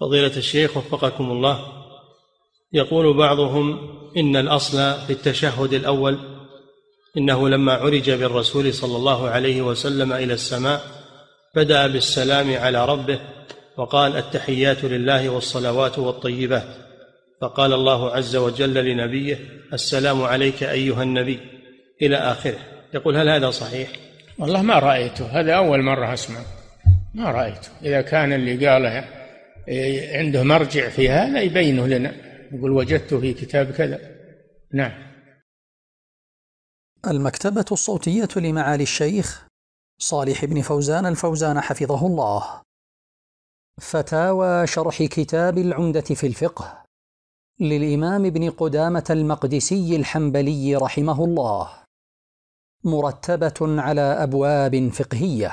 فضيلة الشيخ وفقكم الله يقول بعضهم إن الأصل في التشهد الأول إنه لما عرج بالرسول صلى الله عليه وسلم إلى السماء بدأ بالسلام على ربه وقال التحيات لله والصلوات والطيبات فقال الله عز وجل لنبيه السلام عليك أيها النبي إلى آخره يقول هل هذا صحيح؟ والله ما رأيته هذا أول مرة أسمع ما رأيته إذا كان اللي قاله إيه، عنده مرجع في هذا يبينه لنا يقول وجدته في كتاب كذا نعم المكتبة الصوتية لمعالي الشيخ صالح بن فوزان الفوزان حفظه الله فتاوى شرح كتاب العمدة في الفقه للإمام ابن قدامة المقدسي الحنبلي رحمه الله مرتبة على أبواب فقهية